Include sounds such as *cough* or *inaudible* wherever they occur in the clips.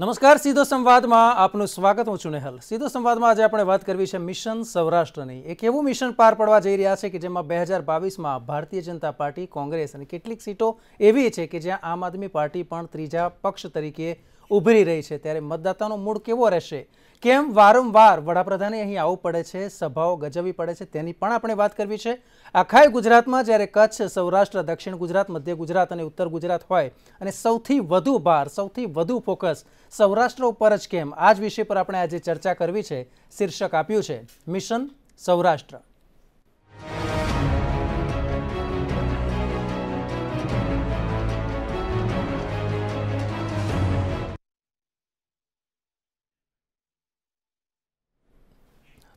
નમસ્કાર સીધો સંવાદમાં આપનું સ્વાગત હું છું નેહલ સીધો સંવાદમાં આજે આપણે વાત કરવી છે મિશન સૌરાષ્ટ્રની એક એવું મિશન પાર પડવા જઈ રહ્યા છે કે જેમાં બે હજાર બાવીસમાં ભારતીય જનતા પાર્ટી કોંગ્રેસ અને કેટલીક સીટો એવી છે કે જ્યાં આમ આદમી પાર્ટી પણ ત્રીજા પક્ષ તરીકે ઉભરી રહી છે ત્યારે મતદાતાનો મૂળ કેવો રહેશે કેમ વારંવાર વડાપ્રધાને અહીં આવવું પડે છે સભાઓ ગજવવી પડે છે તેની પણ આપણે વાત કરવી છે આખાય ગુજરાતમાં જ્યારે કચ્છ સૌરાષ્ટ્ર દક્ષિણ ગુજરાત મધ્ય ગુજરાત અને ઉત્તર ગુજરાત હોય અને સૌથી વધુ ભાર સૌથી વધુ ફોકસ સૌરાષ્ટ્ર ઉપર જ કેમ આ જ વિષય પર આપણે આજે ચર્ચા કરવી છે શીર્ષક આપ્યું છે મિશન સૌરાષ્ટ્ર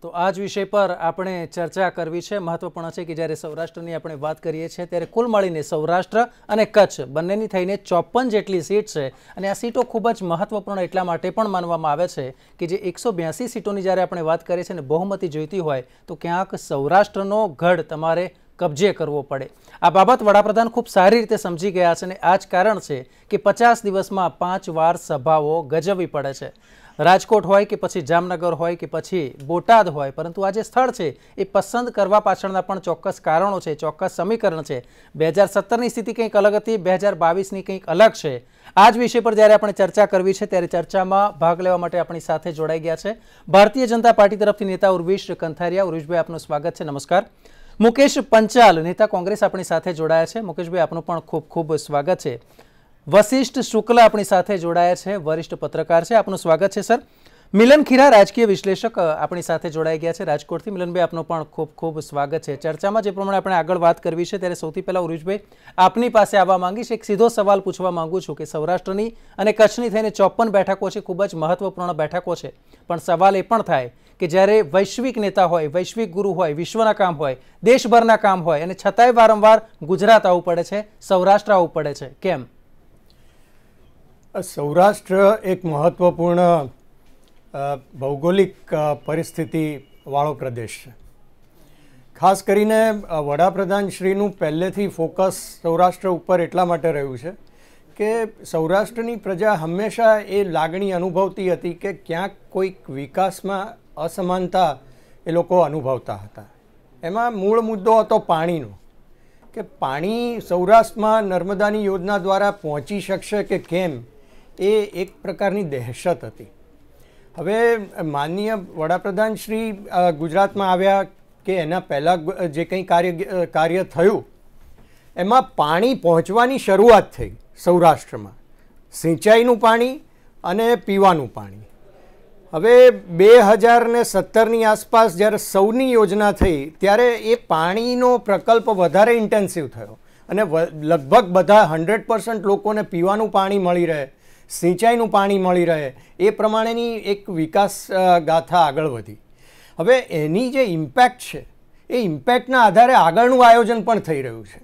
તો આ જ વિષય પર આપણે ચર્ચા કરવી છે મહત્વપૂર્ણ છે કે જ્યારે સૌરાષ્ટ્રની આપણે વાત કરીએ છીએ ત્યારે કુલ મળીને સૌરાષ્ટ્ર અને કચ્છ બંનેની થઈને ચોપન જેટલી સીટ છે અને આ સીટો ખૂબ જ મહત્વપૂર્ણ એટલા માટે પણ માનવામાં આવે છે કે જે એકસો બ્યાસી સીટોની જ્યારે આપણે વાત કરીએ છીએ અને બહુમતી જોઈતી હોય તો ક્યાંક સૌરાષ્ટ્રનો ગઢ તમારે કબજે કરવો પડે આ બાબત વડાપ્રધાન ખૂબ સારી રીતે સમજી ગયા છે અને આ જ કારણ છે કે પચાસ દિવસમાં પાંચ વાર સભાઓ ગજવવી પડે છે રાજકોટ હોય કે પછી જામનગર હોય કે પછી બોટાદ હોય પરંતુ આ જે સ્થળ છે એ પસંદ કરવા પાછળના પણ ચોક્કસ કારણો છે ચોક્કસ સમીકરણ છે બે હજાર સત્તરની સ્થિતિ કંઈક અલગ હતી બે હજાર બાવીસની કંઈક અલગ છે આ જ વિષય પર જ્યારે આપણે ચર્ચા કરવી છે ત્યારે ચર્ચામાં ભાગ લેવા માટે આપણી સાથે જોડાઈ ગયા છે ભારતીય જનતા પાર્ટી તરફથી નેતા ઉર્વિશ કંથારિયા ઉર્વિશભાઈ આપનું સ્વાગત છે નમસ્કાર મુકેશ પંચાલ નેતા કોંગ્રેસ આપણી સાથે જોડાયા છે મુકેશભાઈ આપનું પણ ખૂબ ખૂબ સ્વાગત છે વશિષ્ઠ શુક્લ આપણી સાથે જોડાયા છે વરિષ્ઠ પત્રકાર છે આપનું સ્વાગત છે સર મિલન ખીરા રાજકીય વિશ્લેષક આપણી સાથે જોડાઈ ગયા છે રાજકોટથી મિલનભાઈ આપનો પણ ખૂબ ખૂબ સ્વાગત છે ચર્ચામાં જે પ્રમાણે આપણે આગળ વાત કરવી છે ત્યારે સૌથી પહેલાં ઉરુજભાઈ આપની પાસે આવવા માંગીશ એક સીધો સવાલ પૂછવા માંગુ છું કે સૌરાષ્ટ્રની અને કચ્છની થઈને ચોપ્પન બેઠકો છે ખૂબ જ મહત્વપૂર્ણ બેઠકો છે પણ સવાલ એ પણ થાય કે જ્યારે વૈશ્વિક નેતા હોય વૈશ્વિક ગુરુ હોય વિશ્વના કામ હોય દેશભરના કામ હોય અને છતાંય વારંવાર ગુજરાત આવવું પડે છે સૌરાષ્ટ્ર આવવું પડે છે કેમ સૌરાષ્ટ્ર એક મહત્ત્વપૂર્ણ ભૌગોલિક પરિસ્થિતિવાળો પ્રદેશ છે ખાસ કરીને વડાપ્રધાનશ્રીનું પહેલેથી ફોકસ સૌરાષ્ટ્ર ઉપર એટલા માટે રહ્યું છે કે સૌરાષ્ટ્રની પ્રજા હંમેશા એ લાગણી અનુભવતી હતી કે ક્યાંક કોઈક વિકાસમાં અસમાનતા એ લોકો અનુભવતા હતા એમાં મૂળ મુદ્દો હતો પાણીનો કે પાણી સૌરાષ્ટ્રમાં નર્મદાની યોજના દ્વારા પહોંચી શકશે કે કેમ એ એક પ્રકારની દહેશત હતી હવે માનનીય વડાપ્રધાન શ્રી ગુજરાતમાં આવ્યા કે એના પહેલાં જે કંઈ કાર્ય કાર્ય થયું એમાં પાણી પહોંચવાની શરૂઆત થઈ સૌરાષ્ટ્રમાં સિંચાઈનું પાણી અને પીવાનું પાણી હવે બે હજારને સત્તરની આસપાસ જ્યારે સૌની યોજના થઈ ત્યારે એ પાણીનો પ્રકલ્પ વધારે ઇન્ટેન્સિવ થયો અને લગભગ બધા હંડ્રેડ પર્સન્ટ લોકોને પીવાનું પાણી મળી રહે સિંચાઈનું પાણી મળી રહે એ પ્રમાણેની એક વિકાસ ગાથા આગળ વધી હવે એની જે ઇમ્પેક્ટ છે એ ઇમ્પેક્ટના આધારે આગળનું આયોજન પણ થઈ રહ્યું છે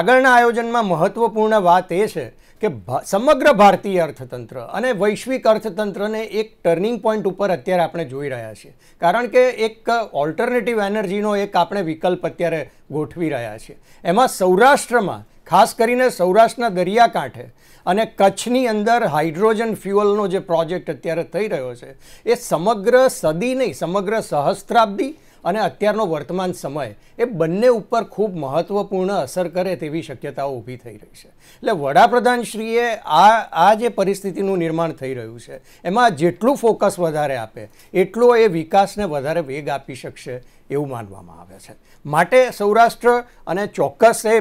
આગળના આયોજનમાં મહત્ત્વપૂર્ણ વાત એ છે કે સમગ્ર ભારતીય અર્થતંત્ર અને વૈશ્વિક અર્થતંત્રને એક ટર્નિંગ પોઈન્ટ ઉપર અત્યારે આપણે જોઈ રહ્યા છીએ કારણ કે એક ઓલ્ટરનેટિવ એનર્જીનો એક આપણે વિકલ્પ અત્યારે ગોઠવી રહ્યા છીએ એમાં સૌરાષ્ટ્રમાં ખાસ કરીને સૌરાષ્ટ્રના દરિયાકાંઠે અને કચ્છની અંદર હાઇડ્રોજન ફ્યુઅલનો જે પ્રોજેક્ટ અત્યારે થઈ રહ્યો છે એ સમગ્ર સદી નહીં સમગ્ર સહસ્ત્રાબ્દી અને અત્યારનો વર્તમાન સમય એ બંને ઉપર ખૂબ મહત્ત્વપૂર્ણ અસર કરે તેવી શક્યતાઓ ઊભી થઈ રહી છે એટલે વડાપ્રધાનશ્રીએ આ આ જે પરિસ્થિતિનું નિર્માણ થઈ રહ્યું છે એમાં જેટલું ફોકસ વધારે આપે એટલો એ વિકાસને વધારે વેગ આપી શકશે એવું માનવામાં આવે છે માટે સૌરાષ્ટ્ર અને ચોક્કસ એ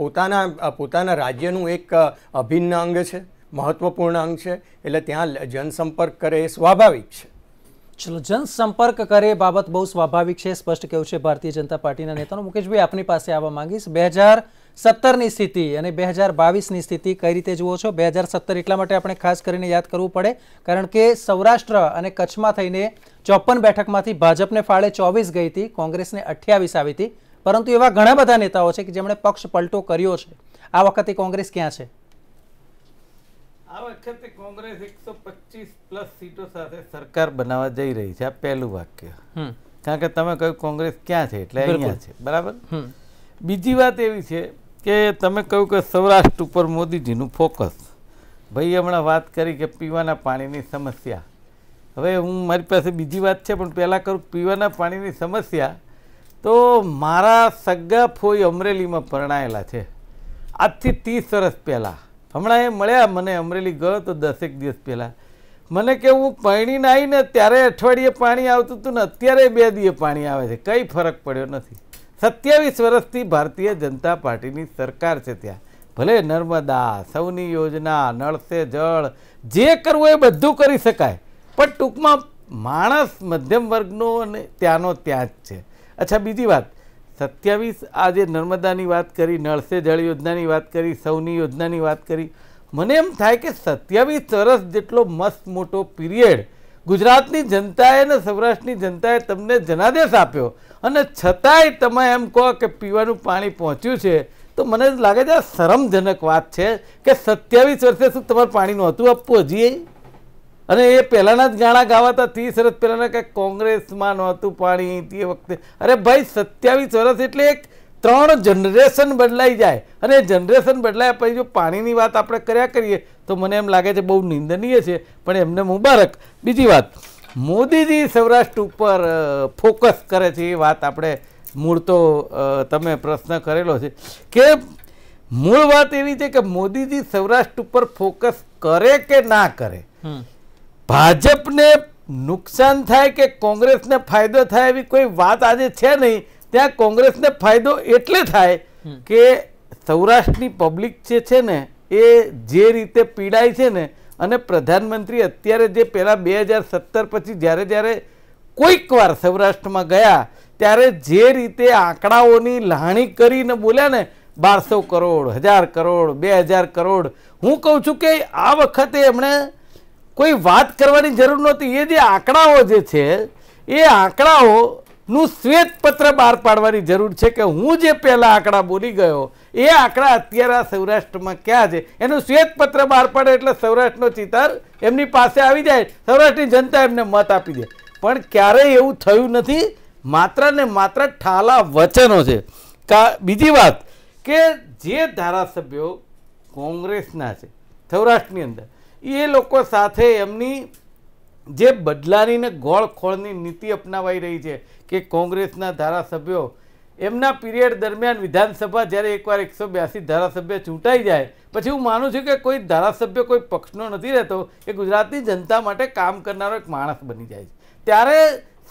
પોતાના પોતાના રાજ્યનું એક અભિન્ન અંગ છે મહત્વપૂર્ણ અંગ છે એટલે ત્યાં જનસંપર્ક કરે એ સ્વાભાવિક છે ચલો જનસંપર્ક કરે એ બાબત બહુ સ્વાભાવિક છે સ્પષ્ટ કેવું છે ભારતીય જનતા પાર્ટીના નેતાનો મુકેશભાઈ આપની પાસે આવવા માંગીશ બે હજાર સત્તરની સ્થિતિ અને બે હજાર બાવીસની સ્થિતિ કઈ રીતે જુઓ છો બે હજાર સત્તર એટલા માટે આપણે ખાસ કરીને યાદ કરવું પડે કારણ કે સૌરાષ્ટ્ર અને કચ્છમાં થઈને ચોપન બેઠકમાંથી ભાજપને ફાળે ચોવીસ ગઈ હતી કોંગ્રેસને અઠ્યાવીસ આવી હતી પરંતુ એવા ઘણા બધા નેતાઓ છે કે જેમણે પક્ષ પલટો કર્યો છે આ વખતે કોંગ્રેસ ક્યાં છે આ વખતે કોંગ્રેસ એકસો પચીસ પ્લસ સીટો સાથે સરકાર બનાવવા જઈ રહી છે આ પહેલું વાક્ય કારણ કે તમે કહ્યું કોંગ્રેસ ક્યાં છે એટલે અહીંયા છે બરાબર બીજી વાત એવી છે કે તમે કહ્યું કે સૌરાષ્ટ્ર ઉપર મોદીજીનું ફોકસ ભાઈ હમણાં વાત કરી કે પીવાના પાણીની સમસ્યા હવે હું મારી પાસે બીજી વાત છે પણ પહેલાં કરું પીવાના પાણીની સમસ્યા તો મારા સગા ફોઈ અમરેલીમાં પરણાયેલા છે આજથી ત્રીસ વર્ષ પહેલાં હમણાં એ મળ્યા મને અમરેલી ગયો તો દસેક દિવસ પહેલાં મને કે હું પરણીને આવીને ત્યારે અઠવાડિયે પાણી આવતું હતું ને અત્યારે બે દિવસ પાણી આવે છે કંઈ ફરક પડ્યો નથી સત્યાવીસ વર્ષથી ભારતીય જનતા પાર્ટીની સરકાર છે ત્યાં ભલે નર્મદા સૌની યોજના નળસે જળ જે કરવું એ બધું કરી શકાય પણ ટૂંકમાં માણસ મધ્યમ વર્ગનો અને ત્યાંનો ત્યાં જ છે અચ્છા બીજી વાત સત્યાવીસ આ જે નર્મદાની વાત કરી નળસે જળ યોજનાની વાત કરી સૌની યોજનાની વાત કરી મને એમ થાય કે સત્યાવીસ વર્ષ જેટલો મસ્ત મોટો પીરિયડ ગુજરાતની જનતાએ અને સૌરાષ્ટ્રની જનતાએ તમને જનાદેશ આપ્યો અને છતાંય તમે એમ કહો કે પીવાનું પાણી પહોંચ્યું છે તો મને લાગે છે આ શરમજનક વાત છે કે સત્યાવીસ વર્ષે શું તમારું પાણી નહોતું આપવું હજી અને એ પહેલાંના જ ગાણા ગાવાતા ત્રીસ વર્ષ પહેલાંના કે કોંગ્રેસમાં નહોતું પાણી તે વખતે અરે ભાઈ સત્યાવીસ વર્ષ એટલે એક ત્રણ જનરેશન બદલાઈ જાય અને જનરેશન બદલાયા પછી જો પાણીની વાત આપણે કર્યા કરીએ તો મને એમ લાગે છે બહુ નિંદનીય છે પણ એમને મુબારક બીજી વાત મોદીજી સૌરાષ્ટ્ર ઉપર ફોકસ કરે છે એ વાત આપણે મૂળ તો તમે પ્રશ્ન કરેલો છે કે મૂળ વાત એવી છે કે મોદીજી સૌરાષ્ટ્ર ઉપર ફોકસ કરે કે ના કરે ભાજપને નુકસાન થાય કે કોંગ્રેસને ફાયદો થાય એવી કોઈ વાત આજે છે નહીં ત્યાં કોંગ્રેસને ફાયદો એટલે થાય કે સૌરાષ્ટ્રની પબ્લિક જે છે ને એ જે રીતે પીડાય છે ને અને પ્રધાનમંત્રી અત્યારે જે પહેલાં બે હજાર સત્તર પછી જ્યારે જ્યારે કોઈક વાર સૌરાષ્ટ્રમાં ગયા ત્યારે જે રીતે આંકડાઓની લાણી કરીને બોલ્યા ને બારસો કરોડ હજાર કરોડ બે હજાર કરોડ હું કહું છું કે આ વખતે એમણે કોઈ વાત કરવાની જરૂર નહોતી એ જે આંકડાઓ જે છે એ આંકડાઓ નું શ્વેતપત્ર બહાર પાડવાની જરૂર છે કે હું જે પહેલાં આંકડા બોલી ગયો એ આંકડા અત્યારે આ સૌરાષ્ટ્રમાં ક્યાં છે એનું શ્વેતપત્ર બહાર પાડે એટલે સૌરાષ્ટ્રનો ચિતાર એમની પાસે આવી જાય સૌરાષ્ટ્રની જનતા એમને મત આપી દે પણ ક્યારેય એવું થયું નથી માત્ર ને માત્ર ઠાલા વચનો છે કા બીજી વાત કે જે ધારાસભ્યો કોંગ્રેસના છે સૌરાષ્ટ્રની અંદર એ લોકો સાથે એમની જે બદલાનીને ગોળખોળની નીતિ અપનાવાઈ રહી છે કે કોંગ્રેસના ધારાસભ્યો એમના પિરિયડ દરમિયાન વિધાનસભા જ્યારે એકવાર એકસો બ્યાસી ધારાસભ્ય ચૂંટાઈ જાય પછી હું માનું છું કે કોઈ ધારાસભ્ય કોઈ પક્ષનો નથી રહેતો એ ગુજરાતની જનતા માટે કામ કરનારો એક માણસ બની જાય છે ત્યારે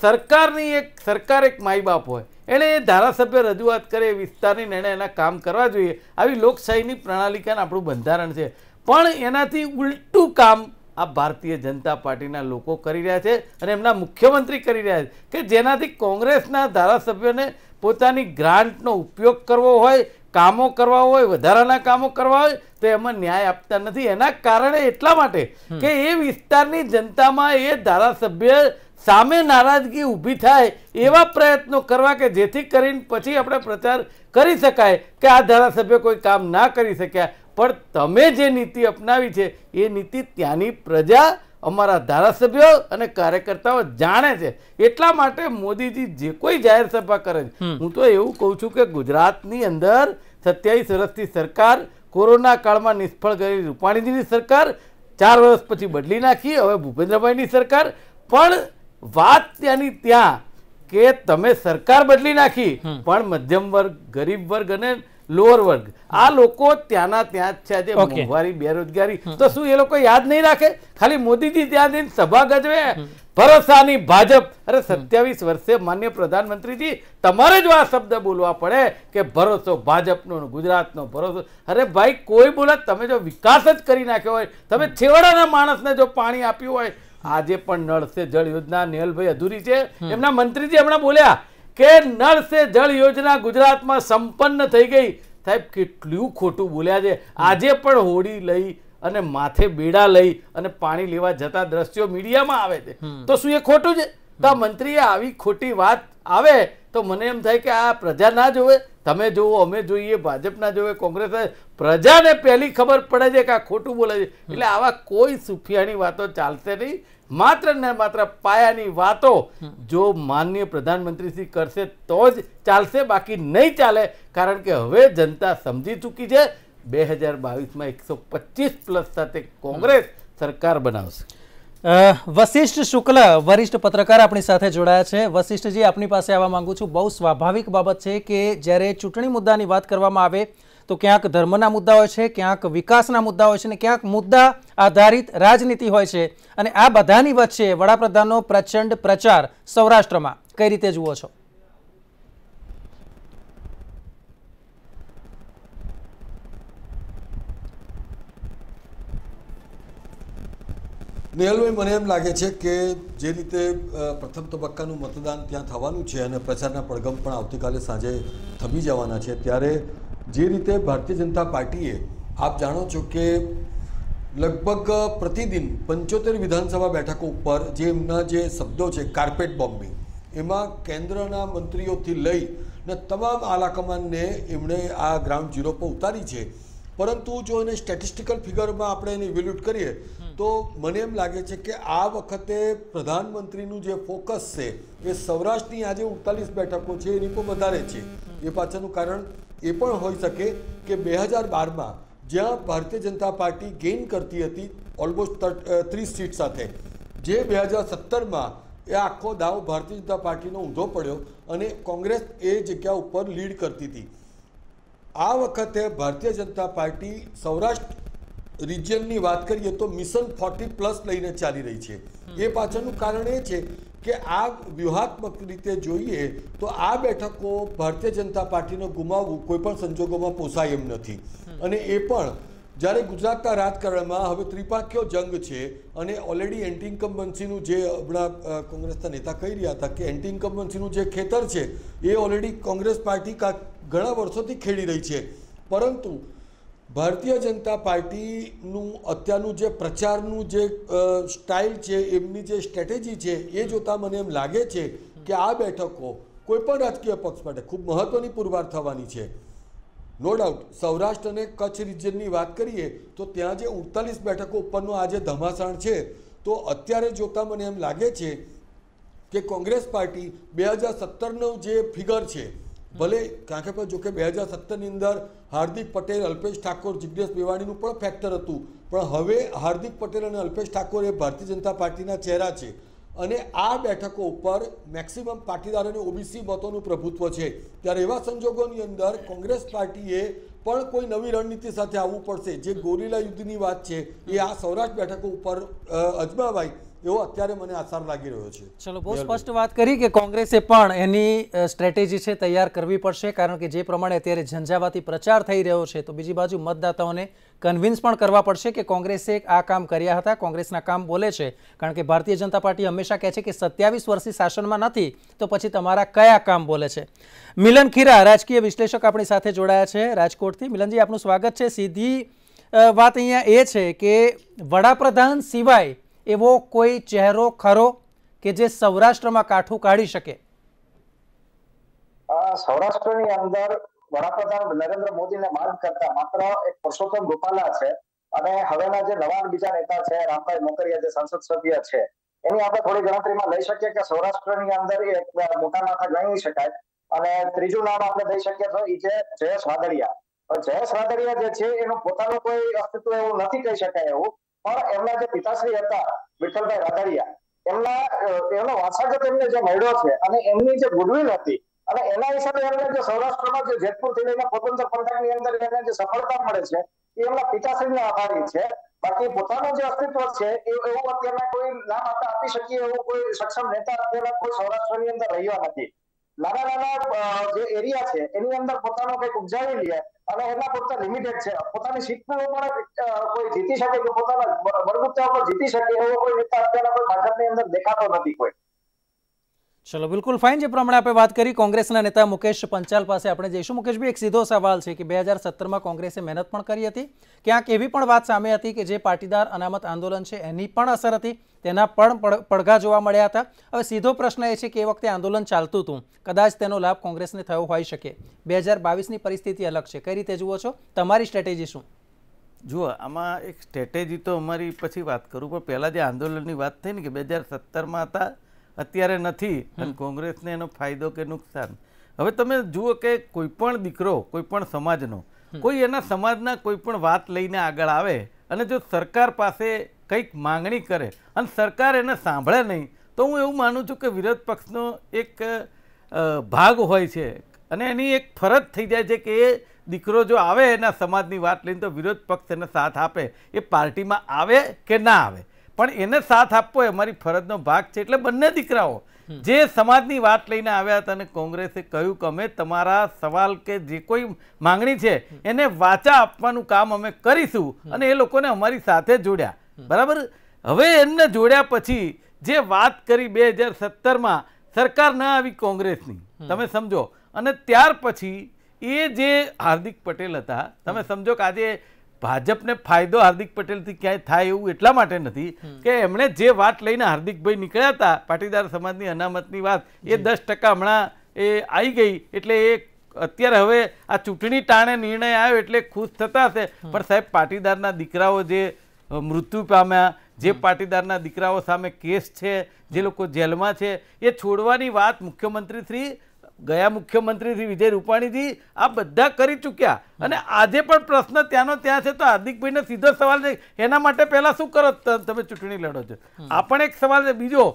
સરકારની એક સરકાર એક માઈ બાપ હોય એણે એ ધારાસભ્ય રજૂઆત કરે વિસ્તારની નિર્ણય એના કામ કરવા જોઈએ આવી લોકશાહીની પ્રણાલિકાનું આપણું બંધારણ છે પણ એનાથી ઉલટું કામ આ ભારતીય જનતા પાર્ટીના લોકો કરી રહ્યા છે અને એમના મુખ્યમંત્રી કરી રહ્યા છે કે જેનાથી કોંગ્રેસના ધારાસભ્યોને પોતાની ગ્રાન્ટનો ઉપયોગ કરવો હોય કામો કરવા હોય વધારાના કામો કરવા હોય તો એમાં ન્યાય આપતા નથી એના કારણે એટલા માટે કે એ વિસ્તારની જનતામાં એ ધારાસભ્ય સામે નારાજગી ઊભી થાય એવા પ્રયત્નો કરવા કે જેથી કરીને પછી આપણે પ્રચાર કરી શકાય કે આ ધારાસભ્ય કોઈ કામ ના કરી શક્યા પણ તમે જે નીતિ અપનાવી છે એ નીતિ ત્યાંની પ્રજા અમારા ધારાસભ્યો અને કાર્યકર્તાઓ જાણે છે એટલા માટે મોદીજી જે કોઈ જાહેર સભા કરે છે હું તો એવું કહું છું કે ગુજરાતની અંદર સત્યાવીસ વર્ષથી સરકાર કોરોના કાળમાં નિષ્ફળ ગયેલી રૂપાણીજીની સરકાર ચાર વર્ષ પછી બદલી નાખી હવે ભૂપેન્દ્રભાઈની સરકાર પણ વાત ત્યાંની ત્યાં કે તમે સરકાર બદલી નાખી પણ મધ્યમ વર્ગ ગરીબ વર્ગ અને લોઅર વર્ગ આ લોકો ત્યાંના ત્યાં જ છે આજે મોંઘવારી બેરોજગારી તો શું એ લોકો યાદ નહીં રાખે ખાલી મોદીજી ત્યાં જઈને સભા ગજવે ભરોસાની ભાજપ અરે સત્યાવીસ વર્ષે માન્ય પ્રધાનમંત્રીજી તમારે જ આ શબ્દ બોલવા પડે કે ભરોસો ભાજપનો ગુજરાતનો ભરોસો અરે ભાઈ કોઈ બોલે તમે જો વિકાસ જ કરી નાખ્યો હોય તમે છેવાડાના માણસને જો પાણી આપ્યું હોય આજે પણ નળ સે જળ યોજના નેહલભાઈ અધૂરી છે એમના મંત્રીજી હમણાં બોલ્યા કે નળ સે જળ યોજના ગુજરાતમાં સંપન્ન થઈ ગઈ સાહેબ કેટલું ખોટું બોલ્યા છે આજે પણ હોડી લઈ અને માથે બેડા લઈ અને પાણી લેવા જતા દ્રશ્યો મીડિયામાં આવે છે તો શું એ ખોટું છે તો આ મંત્રીએ આવી ખોટી વાત આવે તો મને એમ થાય કે આ પ્રજા ના જોવે તમે જોવો અમે જોઈએ ભાજપ ના જોવે કોંગ્રેસ પ્રજાને પહેલી ખબર પડે છે કે આ ખોટું બોલે છે એટલે આવા કોઈ સુફિયાની વાતો ચાલશે નહીં માત્ર ને માત્ર પાયાની વાતો જો માનનીય પ્રધાનમંત્રીશ્રી કરશે તો જ ચાલશે બાકી નહીં ચાલે કારણ કે હવે જનતા સમજી ચૂકી છે બે હજાર બાવીસમાં એકસો પચીસ પ્લસ સાથે કોંગ્રેસ સરકાર બનાવશે વશિષ્ઠ શુક્લ વરિષ્ઠ પત્રકાર આપણી સાથે જોડાયા છે વશિષ્ઠજી આપની પાસે આવવા માંગુ છું બહુ સ્વાભાવિક બાબત છે કે જ્યારે ચૂંટણી મુદ્દાની વાત કરવામાં આવે તો ક્યાંક ધર્મના મુદ્દા હોય છે ક્યાંક વિકાસના મુદ્દા હોય છે અને ક્યાંક મુદ્દા આધારિત રાજનીતિ હોય છે અને આ બધાની વચ્ચે વડાપ્રધાનનો પ્રચંડ પ્રચાર સૌરાષ્ટ્રમાં કઈ રીતે જુઓ છો નેહલભાઈ મને એમ લાગે છે કે જે રીતે પ્રથમ તબક્કાનું મતદાન ત્યાં થવાનું છે અને પ્રચારના પડઘમ પણ આવતીકાલે સાંજે થમી જવાના છે ત્યારે જે રીતે ભારતીય જનતા પાર્ટીએ આપ જાણો છો કે લગભગ પ્રતિદિન પંચોતેર વિધાનસભા બેઠકો ઉપર જે એમના જે શબ્દો છે કાર્પેટ બોમ્બિંગ એમાં કેન્દ્રના મંત્રીઓથી લઈ ને તમામ આલાકમાનને એમણે આ ગ્રાઉન્ડ ઝીરો પર ઉતારી છે પરંતુ જો એને સ્ટેટિસ્ટિકલ ફિગરમાં આપણે એને ઇવેલ્યુટ કરીએ તો મને એમ લાગે છે કે આ વખતે પ્રધાનમંત્રીનું જે ફોકસ છે એ સૌરાષ્ટ્રની આજે ઉડતાલીસ બેઠકો છે એની પર વધારે છે એ પાછળનું કારણ એ પણ હોઈ શકે કે બે હજાર બારમાં જ્યાં ભારતીય જનતા પાર્ટી ગેઇન કરતી હતી ઓલમોસ્ટ ત્રીસ સીટ સાથે જે બે હજાર સત્તરમાં એ આખો દાવ ભારતીય જનતા પાર્ટીનો ઊંધો પડ્યો અને કોંગ્રેસ એ જગ્યા ઉપર લીડ કરતી હતી આ વખતે ભારતીય જનતા પાર્ટી સૌરાષ્ટ્ર રિજિયનની વાત કરીએ તો મિશન ફોર્ટી પ્લસ લઈને ચાલી રહી છે એ પાછળનું કારણ એ છે કે આ વ્યૂહાત્મક રીતે જોઈએ તો આ બેઠકો ભારતીય જનતા પાર્ટીનો ગુમાવવું કોઈ પણ સંજોગોમાં પોસાય એમ નથી અને એ પણ જ્યારે ગુજરાતના રાજકારણમાં હવે ત્રિપાખ્યો જંગ છે અને ઓલરેડી એન્ટી ઇન્કમ્બન્સીનું જે હમણાં કોંગ્રેસના નેતા કહી રહ્યા હતા કે એન્ટી ઇન્કમ્બન્સીનું જે ખેતર છે એ ઓલરેડી કોંગ્રેસ પાર્ટી ઘણા વર્ષોથી ખેડી રહી છે પરંતુ ભારતીય જનતા પાર્ટીનું અત્યારનું જે પ્રચારનું જે સ્ટાઇલ છે એમની જે સ્ટ્રેટેજી છે એ જોતાં મને એમ લાગે છે કે આ બેઠકો કોઈપણ રાજકીય પક્ષ માટે ખૂબ મહત્ત્વની પુરવાર થવાની છે નો ડાઉટ સૌરાષ્ટ્ર અને કચ્છ રિજનની વાત કરીએ તો ત્યાં જે ઉડતાલીસ બેઠકો ઉપરનો આ જે ધમાસાણ છે તો અત્યારે જોતાં મને એમ લાગે છે કે કોંગ્રેસ પાર્ટી બે હજાર સત્તરનું જે ફિગર છે ભલે કારણ કે જોકે બે હજાર સત્તરની અંદર હાર્દિક પટેલ અલ્પેશ ઠાકોર જિજ્ઞેશ મેવાણીનું પણ ફેક્ટર હતું પણ હવે હાર્દિક પટેલ અને અલ્પેશ ઠાકોર એ ભારતીય જનતા પાર્ટીના ચહેરા છે અને આ બેઠકો ઉપર મેક્સિમમ પાટીદાર અને ઓબીસી મતોનું પ્રભુત્વ છે ત્યારે એવા સંજોગોની અંદર કોંગ્રેસ પાર્ટીએ પણ કોઈ નવી રણનીતિ સાથે આવવું પડશે જે ગોરીલા યુદ્ધની વાત છે એ આ સૌરાષ્ટ્ર બેઠકો ઉપર અજમાવાય એવો અત્યારે મને આસાર લાગી રહ્યો છે ચલો બહુ સ્પષ્ટ વાત કરી કે કોંગ્રેસે પણ એની સ્ટ્રેટેજી છે તૈયાર કરવી પડશે કારણ કે જે પ્રમાણે અત્યારે ઝંઝાવાતી પ્રચાર થઈ રહ્યો છે તો બીજી બાજુ મતદાતાઓને કન્વિન્સ પણ કરવા પડશે કે કોંગ્રેસે આ કામ કર્યા હતા કોંગ્રેસના કામ બોલે છે કારણ કે ભારતીય જનતા પાર્ટી હંમેશા કહે છે કે સત્યાવીસ વર્ષથી શાસનમાં નથી તો પછી તમારા કયા કામ બોલે છે મિલન ખીરા રાજકીય વિશ્લેષક આપણી સાથે જોડાયા છે રાજકોટથી મિલનજી આપનું સ્વાગત છે સીધી વાત અહીંયા એ છે કે વડાપ્રધાન સિવાય એવો કોઈ ચહેરો ખરો કે જે સૌરાષ્ટ્રમાં કાઠું કાઢી શકે સૌરાષ્ટ્રની અંદર વડાપ્રધાન નરેન્દ્ર મોદીને માર્ગ કરતા માત્ર એક પુરુષોત્તમ રૂપાલા છે અને હવેના જે નવા બીજા નેતા છે રામભાઈ મોકરિયા જે સંસદ સભ્ય છે એની આપણે થોડી ગણતરીમાં લઈ શકીએ કે સૌરાષ્ટ્રની અંદર એક મોટા માથા ગણી શકાય અને ત્રીજું નામ આપણે લઈ શકીએ તો એ છે જયેશ વાદળિયા જયેશ વાદળિયા જે છે એનું પોતાનું કોઈ અસ્તિત્વ એવું નથી કહી શકાય એવું પણ એમના જે પિતાશ્રી હતા વિઠ્ઠલભાઈ રાધારિયા એમના એમનો વારસાગત એમને જે મળ્યો છે અને એમની જે ગુડવિલ હતી અને એના હિસાબે એમને જે સૌરાષ્ટ્રમાં જે જેતપુર થી લઈને પોતંતર પંથકની અંદર એમને જે સફળતા મળે છે એ એમના પિતાશ્રીને આભારી છે બાકી પોતાનું જે અસ્તિત્વ છે એ એવું અત્યારના કોઈ નામ આપી શકીએ એવું કોઈ સક્ષમ નેતા અત્યારના કોઈ સૌરાષ્ટ્રની અંદર રહ્યો નથી નાના નાના જે એરિયા છે એની અંદર પોતાનો કંઈક ઉપજાવી લે અને એના પોતા લિમિટેડ છે પોતાની સીટનું પણ કોઈ જીતી શકે કે પોતાના બળબુત્તા પર જીતી શકે એવો કોઈ નેતા અત્યારના કોઈ ભાજપની અંદર દેખાતો નથી કોઈ ચલો બિલકુલ ફાઇન જે પ્રમાણે આપણે વાત કરી કોંગ્રેસના નેતા મુકેશ પંચાલ પાસે આપણે જઈશું મુકેશભાઈ એક સીધો સવાલ છે કે બે હજાર સત્તરમાં કોંગ્રેસે મહેનત પણ કરી હતી ક્યાંક એવી પણ વાત સામે હતી કે જે પાટીદાર અનામત આંદોલન છે એની પણ અસર હતી તેના પણ પડઘા જોવા મળ્યા હતા હવે સીધો પ્રશ્ન એ છે કે એ વખતે આંદોલન ચાલતું હતું કદાચ તેનો લાભ કોંગ્રેસને થયો હોઈ શકે બે હજાર બાવીસની પરિસ્થિતિ અલગ છે કઈ રીતે જુઓ છો તમારી સ્ટ્રેટેજી શું જુઓ આમાં એક સ્ટ્રેટેજી તો અમારી પછી વાત કરું પણ પહેલાં જે આંદોલનની વાત થઈ ને કે બે હજાર સત્તરમાં હતા અત્યારે નથી અને કોંગ્રેસને એનો ફાયદો કે નુકસાન હવે તમે જુઓ કે કોઈ પણ દીકરો કોઈ પણ સમાજનો કોઈ એના સમાજના કોઈ પણ વાત લઈને આગળ આવે અને જો સરકાર પાસે કંઈક માંગણી કરે અને સરકાર એને સાંભળે નહીં તો હું એવું માનું છું કે વિરોધ પક્ષનો એક ભાગ હોય છે અને એની એક ફરજ થઈ જાય છે કે એ દીકરો જો આવે એના સમાજની વાત લઈને તો વિરોધ પક્ષ એને સાથ આપે એ પાર્ટીમાં આવે કે ના આવે પણ એને સાથ આપવો એ અમારી ફરજનો ભાગ છે એટલે બંને દીકરાઓ જે સમાજની વાત લઈને આવ્યા હતા અને કોંગ્રેસે કહ્યું કે અમે તમારા સવાલ કે જે કોઈ માંગણી છે એને વાચા આપવાનું કામ અમે કરીશું અને એ લોકોને અમારી સાથે જોડ્યા બરાબર હવે એમને જોડ્યા પછી જે વાત કરી બે હજાર સત્તરમાં સરકાર ના આવી કોંગ્રેસની તમે સમજો અને ત્યાર પછી એ જે હાર્દિક પટેલ હતા તમે સમજો કે આજે ભાજપને ફાયદો હાર્દિક પટેલથી ક્યાંય થાય એવું એટલા માટે નથી કે એમણે જે વાત લઈને હાર્દિકભાઈ નીકળ્યા હતા પાટીદાર સમાજની અનામતની વાત એ દસ ટકા હમણાં એ આવી ગઈ એટલે એ અત્યારે હવે આ ચૂંટણી ટાણે નિર્ણય આવ્યો એટલે ખુશ થતા હશે પણ સાહેબ પાટીદારના દીકરાઓ જે મૃત્યુ પામ્યા જે પાટીદારના દીકરાઓ સામે કેસ છે જે લોકો જેલમાં છે એ છોડવાની વાત મુખ્યમંત્રી શ્રી ગયા મુખ્યમંત્રીથી વિજય રૂપાણીથી આ બધા કરી ચૂક્યા અને આજે પણ પ્રશ્ન ત્યાંનો ત્યાં છે તો હાર્દિકભાઈને સીધો સવાલ છે એના માટે પહેલાં શું કરો તમે ચૂંટણી લડો છો આ પણ એક સવાલ છે બીજો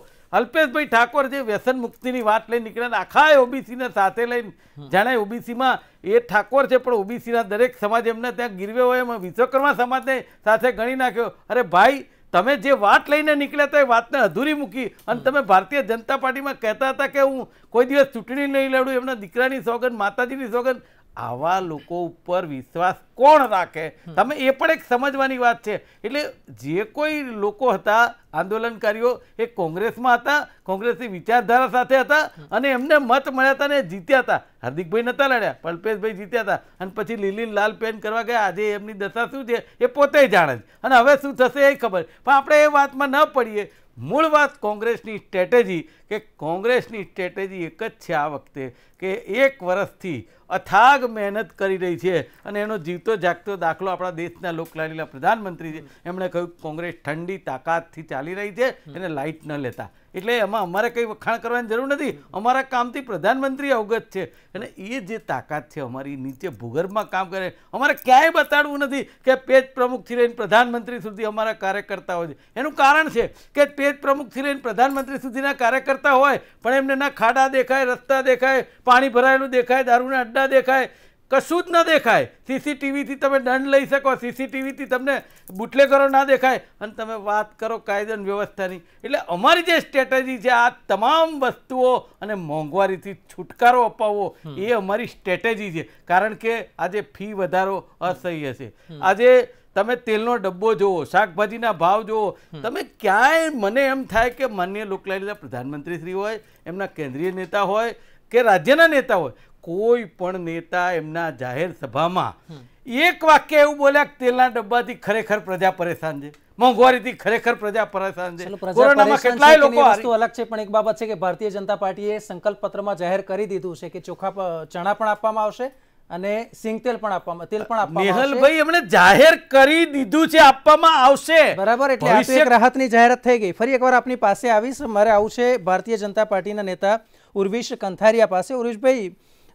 અલ્પેશભાઈ ઠાકોર જે વ્યસન મુક્તિની વાત લઈ નીકળ્યા આખા ઓબીસીને સાથે લઈને જાણે ઓબીસીમાં એ ઠાકોર છે પણ ઓબીસીના દરેક સમાજ એમને ત્યાં ગીરવ્યો હોય એમાં વિશ્વકર્મા સમાજને સાથે ગણી નાખ્યો અરે ભાઈ તમે જે વાત લઈને નીકળ્યા હતા એ વાતને અધૂરી મૂકી અને તમે ભારતીય જનતા પાર્ટીમાં કહેતા હતા કે હું કોઈ દિવસ ચૂંટણી નહીં લડું એમના દીકરાની સોગંદ માતાજીની સોગંદ આવા લોકો ઉપર વિશ્વાસ કોણ રાખે તમે એ પણ એક સમજવાની વાત છે એટલે જે કોઈ લોકો હતા આંદોલનકારીઓ એ કોંગ્રેસમાં હતા કોંગ્રેસની વિચારધારા સાથે હતા અને એમને મત મળ્યા હતા ને જીત્યા હતા હાર્દિકભાઈ નહોતા લડ્યા પલ્પેશભાઈ જીત્યા હતા અને પછી લીલી લાલ પેન કરવા ગયા આજે એમની દશા શું છે એ પોતે જાણે જ અને હવે શું થશે એ ખબર પણ આપણે એ વાતમાં ન પડીએ મૂળ વાત કોંગ્રેસની સ્ટ્રેટેજી કે કોંગ્રેસની સ્ટ્રેટેજી એક જ છે આ વખતે કે એક વર્ષથી અથાગ મહેનત કરી રહી છે અને એનો જીવતો જાગતો દાખલો આપણા દેશના લોકલાડીલા પ્રધાનમંત્રી છે એમણે કહ્યું કોંગ્રેસ ઠંડી તાકાતથી ચાલી રહી છે એને લાઇટ ન લેતા એટલે એમાં અમારે કંઈ વખાણ કરવાની જરૂર નથી અમારા કામથી પ્રધાનમંત્રી અવગત છે અને એ જે તાકાત છે અમારી નીચે ભૂગર્ભમાં કામ કરે અમારે ક્યાંય બતાડવું નથી કે પેજ પ્રમુખથી લઈને પ્રધાનમંત્રી સુધી અમારા કાર્યકર્તા હોય છે એનું કારણ છે કે પેજ પ્રમુખથી લઈને પ્રધાનમંત્રી સુધીના કાર્યકર્તા હોય પણ એમને ના ખાડા દેખાય રસ્તા દેખાય પાણી ભરાયેલું દેખાય દારૂના અડ્ડા ના દેખાય કશું જ ન દેખાય સીસીટીવીથી તમે દંડ લઈ શકો સીસીટીવીથી તમને બુટલેગરો ના દેખાય અને તમે વાત કરો કાયદાની વ્યવસ્થાની એટલે અમારી જે સ્ટ્રેટેજી છે આ તમામ વસ્તુઓ અને મોંઘવારીથી છુટકારો અપાવવો એ અમારી સ્ટ્રેટેજી છે કારણ કે આજે ફી વધારો અસહ્ય છે આજે તમે તેલનો ડબ્બો જુઓ શાકભાજીના ભાવ જુઓ તમે ક્યાંય મને એમ થાય કે માન્ય લોકલાયલા પ્રધાનમંત્રી શ્રી હોય એમના કેન્દ્રીય નેતા હોય કે રાજ્યના નેતા હોય કોઈ પણ નેતા એમના જાહેર સભામાં એક વાક્ય એવું બોલ્યા કે તેલના ડબ્બાથી ખરેખર પ્રજા પરેશાન છે મોંઘવારીથી ખરેખર પ્રજા પરેશાન છે કોરોનામાં કેટલાય લોકો વસ્તુ અલગ છે પણ એક બાબત છે કે ભારતીય જનતા પાર્ટીએ સંકલ્પ પત્રમાં જાહેર કરી દીધું છે કે ચોખા ચણા પણ આપવામાં આવશે અને સિંગતેલ પણ આપવામાં તેલ પણ આપવામાં નેહલભાઈ એમણે જાહેર કરી દીધું છે આપવામાં આવશે બરાબર એટલે એક રાહતની જાહેરાત થઈ ગઈ ફરી એકવાર આપની પાસે આવીશ મારે આવું છે ભારતીય જનતા પાર્ટીના નેતા ઉર્વિશ કંથારિયા પાસે ઉર્વિશભાઈ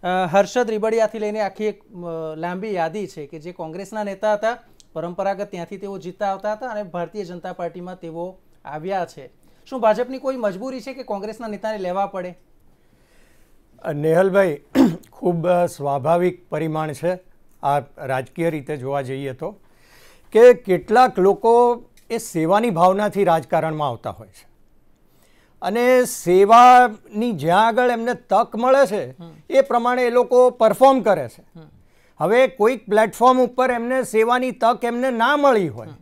હર્ષદ રીબડિયાથી લઈને આખી એક લાંબી યાદી છે કે જે કોંગ્રેસના નેતા હતા પરંપરાગત ત્યાંથી તેઓ જીતતા આવતા હતા અને ભારતીય જનતા પાર્ટીમાં તેઓ આવ્યા છે શું ભાજપની કોઈ મજબૂરી છે કે કોંગ્રેસના નેતાને લેવા પડે નેહલભાઈ *clears throat* ખૂબ સ્વાભાવિક પરિમાણ છે આ રાજકીય રીતે જોવા જઈએ તો કે કેટલાક લોકો એ સેવાની ભાવનાથી રાજકારણમાં આવતા હોય છે અને સેવાની જ્યાં આગળ એમને તક મળે છે એ પ્રમાણે એ લોકો પરફોર્મ કરે છે હવે કોઈક પ્લેટફોર્મ ઉપર એમને સેવાની તક એમને ના મળી હોય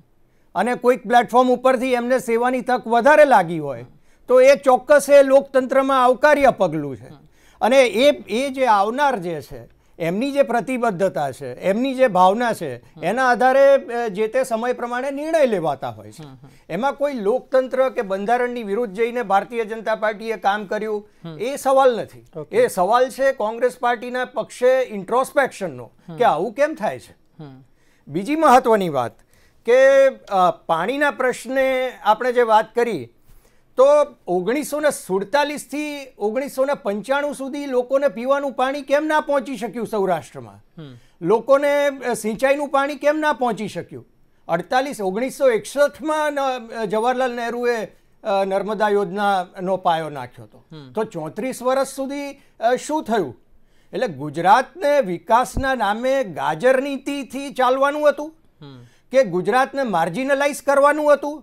અને કોઈક પ્લેટફોર્મ ઉપરથી એમને સેવાની તક વધારે લાગી હોય તો એ ચોક્કસ એ લોકતંત્રમાં આવકાર્ય પગલું છે અને એ એ જે આવનાર જે છે એમની જે પ્રતિબદ્ધતા છે એમની જે ભાવના છે એના આધારે જે તે સમય પ્રમાણે નિર્ણય લેવાતા હોય છે એમાં કોઈ લોકતંત્ર કે બંધારણની વિરુદ્ધ જઈને ભારતીય જનતા પાર્ટીએ કામ કર્યું એ સવાલ નથી એ સવાલ છે કોંગ્રેસ પાર્ટીના પક્ષે ઇન્ટ્રોસ્પેક્શનનો કે આવું કેમ થાય છે બીજી મહત્વની વાત કે પાણીના પ્રશ્ને આપણે જે વાત કરી તો ઓગણીસો ને સુડતાલીસ થી ઓગણીસો ને પંચાણું સુધી લોકોને પીવાનું પાણી કેમ ના પહોંચી શક્યું સૌરાષ્ટ્રમાં લોકોને સિંચાઈનું પાણી કેમ ના પહોંચી શક્યું અડતાલીસ ઓગણીસો એકસઠમાં જવાહરલાલ નહેરુએ નર્મદા યોજનાનો પાયો નાખ્યો હતો તો ચોત્રીસ વર્ષ સુધી શું થયું એટલે ગુજરાતને વિકાસના નામે ગાજર નીતિથી ચાલવાનું હતું કે ગુજરાતને માર્જિનલાઇઝ કરવાનું હતું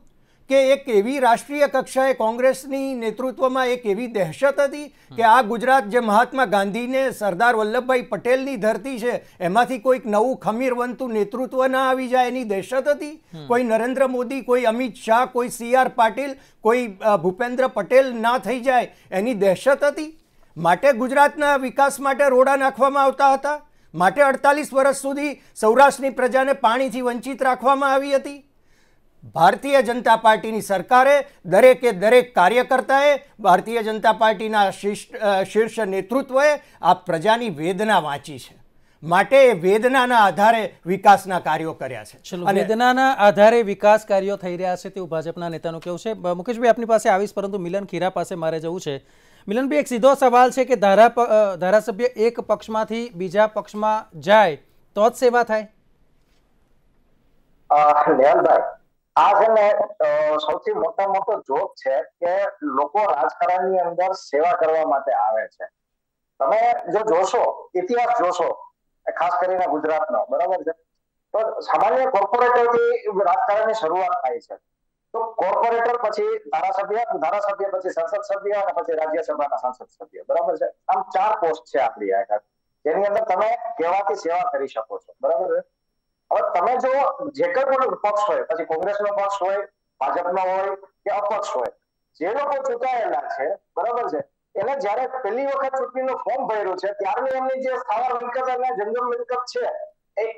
કે એક એવી રાષ્ટ્રીય કક્ષાએ કોંગ્રેસની નેતૃત્વમાં એક એવી દહેશત હતી કે આ ગુજરાત જે મહાત્મા ગાંધીને સરદાર વલ્લભભાઈ પટેલની ધરતી છે એમાંથી કોઈક નવું ખમીરવંતું નેતૃત્વ ના આવી જાય એની દહેશત હતી કોઈ નરેન્દ્ર મોદી કોઈ અમિત શાહ કોઈ સી આર પાટીલ કોઈ ભૂપેન્દ્ર પટેલ ના થઈ જાય એની દહેશત હતી માટે ગુજરાતના વિકાસ માટે રોડા નાખવામાં આવતા હતા માટે અડતાલીસ વર્ષ સુધી સૌરાષ્ટ્રની પ્રજાને પાણીથી વંચિત રાખવામાં આવી હતી ભારતીય જનતા પાર્ટીની સરકારે દરેકે દરેક કાર્યકર્તાએ ભારતીય જનતા પાર્ટીના શીર્ષ નેતૃત્વએ આ પ્રજાની વેદના વાંચી છે માટે એ વેદનાના આધારે વિકાસના કાર્યો કર્યા છે વેદનાના આધારે વિકાસ કાર્યો થઈ રહ્યા છે તેવું ભાજપના નેતાનું કેવું છે મુકેશભાઈ આપની પાસે આવીશ પરંતુ મિલન ખીરા પાસે મારે જવું છે મિલનભાઈ એક સીધો સવાલ છે કે ધારા ધારાસભ્ય એક પક્ષમાંથી બીજા પક્ષમાં જાય તો જ સેવા થાય નેહલભાઈ આ છે ને સૌથી મોટા મોટો જોક છે કે લોકો રાજકારણની અંદર સેવા કરવા માટે આવે છે તમે જો જોશો ઇતિહાસ જોશો ખાસ કરીને ગુજરાતનો બરાબર છે તો સામાન્ય કોર્પોરેટરથી રાજકારણની શરૂઆત થાય છે તો કોર્પોરેટર પછી ધારાસભ્ય ધારાસભ્ય પછી સંસદ સભ્ય અને પછી રાજ્યસભાના સંસદ સભ્ય બરાબર છે આમ ચાર પોસ્ટ છે આપણી આગળ જેની અંદર તમે કેવાથી સેવા કરી શકો છો બરાબર છે હવે તમે જો જે કઈ પણ પક્ષ હોય પછી કોંગ્રેસ નો પક્ષ હોય ભાજપનો હોય કે અપક્ષ હોય જે લોકો ચૂંટાયેલા છે બરાબર છે એને જયારે પહેલી વખત ચૂંટણીનું ફોર્મ ભર્યું છે ત્યારની એમની જે સ્થાવર મિલકત અને જંગમ મિલકત છે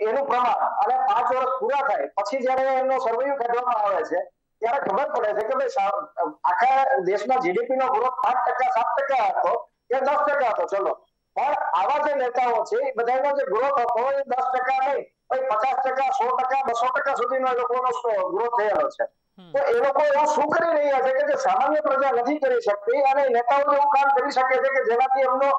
એનું પ્રમાણ અને પાંચ વર્ષ પૂરા થાય પછી જયારે એમનો સર્વેયુ કાઢવામાં આવે છે ત્યારે ખબર પડે છે કે ભાઈ આખા દેશમાં જીડીપી નો ગ્રોથ પાંચ ટકા સાત ટકા હતો કે દસ ટકા હતો ચલો પણ આવા જે નેતાઓ છે એ બધાનો જે ગ્રોથ હતો એ દસ ટકા નહીં પચાસ ટકા સો ટકા બસો ટકા સુધીનો એ લોકોનો ગ્રોથ થયેલો છે તો એ લોકો એવું શું કરી રહ્યા છે કે જે સામાન્ય પ્રજા નથી કરી શકતી અને નેતાઓ એવું કામ કરી શકે છે કે જેનાથી એમનો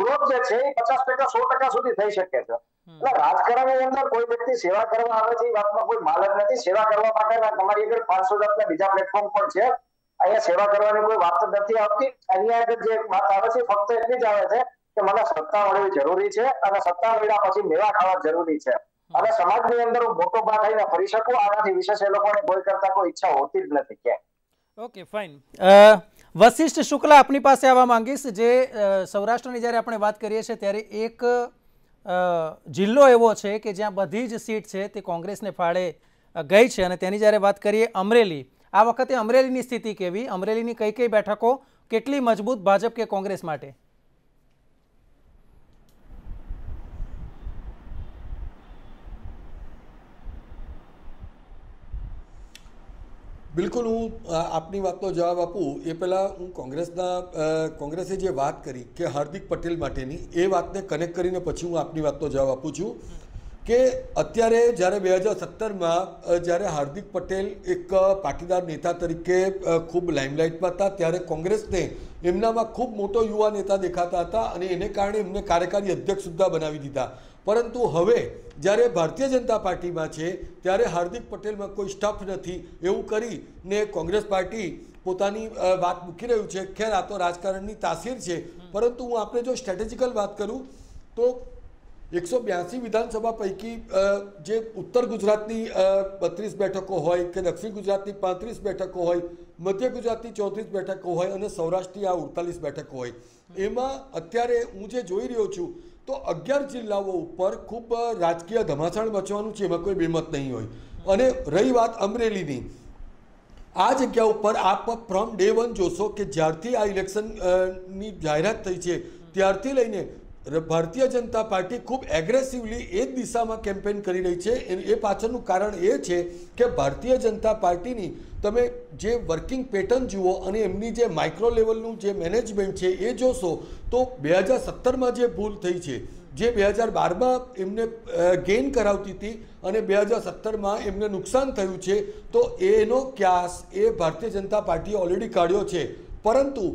ગ્રોથ જે છે એ પચાસ ટકા સો ટકા સુધી થઈ શકે છે એટલે રાજકારણની અંદર કોઈ વ્યક્તિ સેવા કરવા આવે છે એ વાતમાં કોઈ માલક નથી સેવા કરવા માટેના તમારી આગળ પાંચસો જાતના બીજા પ્લેટફોર્મ પણ છે અહીંયા સેવા કરવાની કોઈ વાત નથી આવતી અહીંયા જે વાત આવે છે ફક્ત એટલી જ આવે છે કે મને સત્તા મળવી જરૂરી છે અને સત્તા મળ્યા પછી મેવા ખાવા જરૂરી છે અને સમાજની અંદર હું મોટો ભાગ થઈને ફરી શકું આનાથી વિશેષ એ લોકોને કોઈ કરતા કોઈ ઈચ્છા હોતી જ નથી ક્યાંય ઓકે ફાઇન વશિષ્ઠ શુક્લા આપની પાસે આવવા માંગીશ જે સૌરાષ્ટ્રની જ્યારે આપણે વાત કરીએ છીએ ત્યારે એક જિલ્લો એવો છે કે જ્યાં બધી જ સીટ છે તે કોંગ્રેસને ફાળે ગઈ છે અને તેની જ્યારે વાત કરીએ અમરેલી આ વખતે અમરેલીની સ્થિતિ કેવી અમરેલીની કઈ કઈ બેઠકો કેટલી મજબૂત ભાજપ કે કોંગ્રેસ માટે બિલકુલ હું આપની વાતનો જવાબ આપું એ પહેલાં હું કોંગ્રેસના કોંગ્રેસે જે વાત કરી કે હાર્દિક પટેલ માટેની એ વાતને કનેક્ટ કરીને પછી હું આપની વાતનો જવાબ આપું છું કે અત્યારે જ્યારે બે હજાર સત્તરમાં જ્યારે હાર્દિક પટેલ એક પાટીદાર નેતા તરીકે ખૂબ લાઇમલાઇટમાં હતા ત્યારે કોંગ્રેસને એમનામાં ખૂબ મોટો યુવા નેતા દેખાતા હતા અને એને કારણે એમને કાર્યકારી અધ્યક્ષ સુદ્ધા બનાવી દીધા પરંતુ હવે જ્યારે ભારતીય જનતા પાર્ટીમાં છે ત્યારે હાર્દિક પટેલમાં કોઈ સ્ટફ નથી એવું કરીને કોંગ્રેસ પાર્ટી પોતાની વાત મૂકી રહ્યું છે ખેર આ તો રાજકારણની તાસીર છે પરંતુ હું આપણે જો સ્ટ્રેટેજિકલ વાત કરું તો એકસો બ્યાસી વિધાનસભા પૈકી જે ઉત્તર ગુજરાતની બત્રીસ બેઠકો હોય કે દક્ષિણ ગુજરાતની પાંત્રીસ બેઠકો હોય મધ્ય ગુજરાતની ચોત્રીસ બેઠકો હોય અને સૌરાષ્ટ્રની આ ઉડતાલીસ બેઠકો હોય એમાં અત્યારે હું જે જોઈ રહ્યો છું તો અગિયાર જિલ્લાઓ ઉપર ખૂબ રાજકીય ધમાસાણ મચવાનું છે એમાં કોઈ બેમત નહીં હોય અને રહી વાત અમરેલીની આ જગ્યા ઉપર આપ ફ્રોમ ડે વન જોશો કે જ્યારથી આ ઇલેક્શનની જાહેરાત થઈ છે ત્યારથી લઈને ભારતીય જનતા પાર્ટી ખૂબ એગ્રેસિવલી એ જ દિશામાં કેમ્પેન કરી રહી છે એ પાછળનું કારણ એ છે કે ભારતીય જનતા પાર્ટીની તમે જે વર્કિંગ પેટર્ન જુઓ અને એમની જે માઇક્રો લેવલનું જે મેનેજમેન્ટ છે એ જોશો તો બે હજાર સત્તરમાં જે ભૂલ થઈ છે જે બે હજાર બારમાં એમને ગેઇન કરાવતી હતી અને બે હજાર સત્તરમાં એમને નુકસાન થયું છે તો એનો ક્યાસ એ ભારતીય જનતા પાર્ટીએ ઓલરેડી કાઢ્યો છે પરંતુ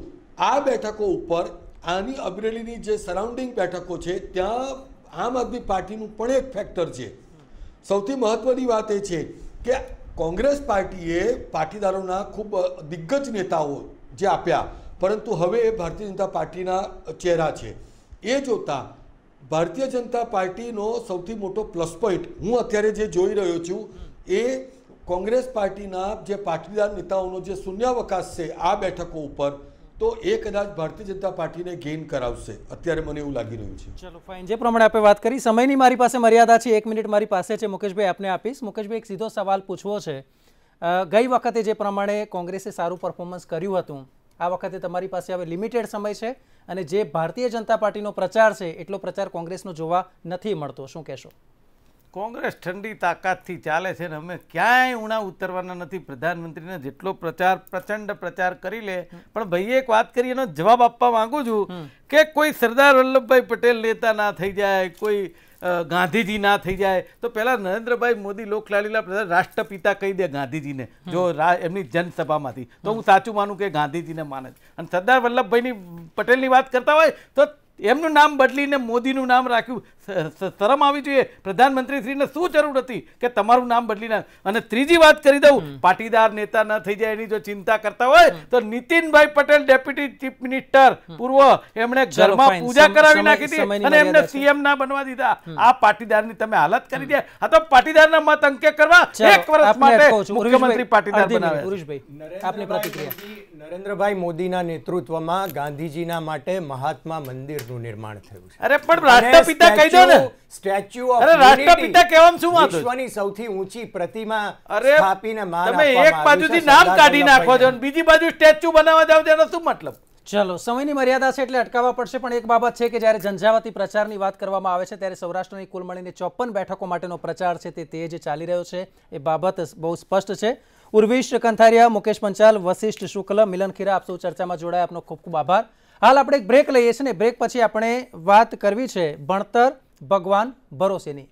આ બેઠકો ઉપર આની અમરેલીની જે સરાઉન્ડિંગ બેઠકો છે ત્યાં આમ આદમી પાર્ટીનું પણ એક ફેક્ટર છે સૌથી મહત્ત્વની વાત એ છે કે કોંગ્રેસ પાર્ટીએ પાટીદારોના ખૂબ દિગ્ગજ નેતાઓ જે આપ્યા પરંતુ હવે એ ભારતીય જનતા પાર્ટીના ચહેરા છે એ જોતાં ભારતીય જનતા પાર્ટીનો સૌથી મોટો પ્લસ પોઈન્ટ હું અત્યારે જે જોઈ રહ્યો છું એ કોંગ્રેસ પાર્ટીના જે પાટીદાર નેતાઓનો જે શૂન્યાવકાશ છે આ બેઠકો ઉપર તો એ કદાચ ભારતીય જનતા પાર્ટીને ગેઇન કરાવશે અત્યારે મને એવું લાગી રહ્યું છે ચલો ફાઇન જે પ્રમાણે આપણે વાત કરી સમયની મારી પાસે મર્યાદા છે એક મિનિટ મારી પાસે છે મુકેશભાઈ આપને આપીશ મુકેશભાઈ એક સીધો સવાલ પૂછવો છે ગઈ વખતે જે પ્રમાણે કોંગ્રેસે સારું પરફોર્મન્સ કર્યું હતું આ વખતે તમારી પાસે હવે લિમિટેડ સમય છે અને જે ભારતીય જનતા પાર્ટીનો પ્રચાર છે એટલો પ્રચાર કોંગ્રેસનો જોવા નથી મળતો શું કહેશો કોંગ્રેસ ઠંડી તાકાતથી ચાલે છે ને અમે ક્યાંય ઉણા ઉતરવાના નથી પ્રધાનમંત્રીને જેટલો પ્રચાર પ્રચંડ પ્રચાર કરી લે પણ ભાઈએ એક વાત કરી એનો જવાબ આપવા માંગુ છું કે કોઈ સરદાર વલ્લભભાઈ પટેલ નેતા ના થઈ જાય કોઈ ગાંધીજી ના થઈ જાય તો પેલા નરેન્દ્રભાઈ મોદી લોકલાલીલા પ્રધાન રાષ્ટ્રપિતા કહી દે ગાંધીજીને જો એમની જનસભામાંથી તો હું સાચું માનું કે ગાંધીજીને માને અને સરદાર વલ્લભભાઈની પટેલની વાત કરતા હોય તો એમનું નામ બદલીને મોદીનું નામ રાખ્યું શરમ આવી જોઈએ પ્રધાનમંત્રીશ્રીને શું જરૂર હતી કે તમારું નામ બદલીને અને ત્રીજી વાત કરી દઉં પાટીદાર નેતા ન થઈ જાય એની જો ચિંતા કરતા હોય તો Nitinbhai Patel deputy chief minister પૂર્વ એમણે ઘરમાં પૂજા કરાવી નાખી હતી અને એમને સીએમ ના બનવા દીધા આ પાટીદારની તમે હાલત કરી દે આ તો પાટીદારના મત અંકે કરવા એક વર્ષ માટે મુખ્યમંત્રી પાટીદાર બનાવે પુરુષભાઈ નરેન્દ્રભાઈ મોદીના નેતૃત્વમાં ગાંધીજીના માટે મહાત્મા મંદિર મંદિરનું નિર્માણ થયું છે અરે પણ રાષ્ટ્રપિતા કહી દો ને સ્ટેચ્યુ ઓફ અરે રાષ્ટ્રપિતા કહેવામાં શું વાંધો વિશ્વની સૌથી ઊંચી પ્રતિમા સ્થાપીને માન તમે એક બાજુથી નામ કાઢી નાખો છો અને બીજી બાજુ સ્ટેચ્યુ બનાવવા જાવ તેનો શું મતલબ ચલો સમયની મર્યાદા છે એટલે અટકાવવા પડશે પણ એક બાબત છે કે જ્યારે ઝંઝાવાતી પ્રચારની વાત કરવામાં આવે છે ત્યારે સૌરાષ્ટ્રની કુલ મળીને ચોપન બેઠકો માટેનો પ્રચાર છે તે તેજ ચાલી રહ્યો છે એ બાબત બહુ સ્પષ્ટ છે ઉર્વિશ કંથારિયા મુકેશ પંચાલ વશિષ્ઠ શુક્લ મિલન ખીરા આપ સૌ ચર્ચામાં જોડાય આપનો ખૂબ ખૂબ આભાર હાલ આપણે એક બ્રેક લઈએ છીએ ને બ્રેક પછી આપણે વાત કરવી છે ભણતર ભગવાન ભરોસેની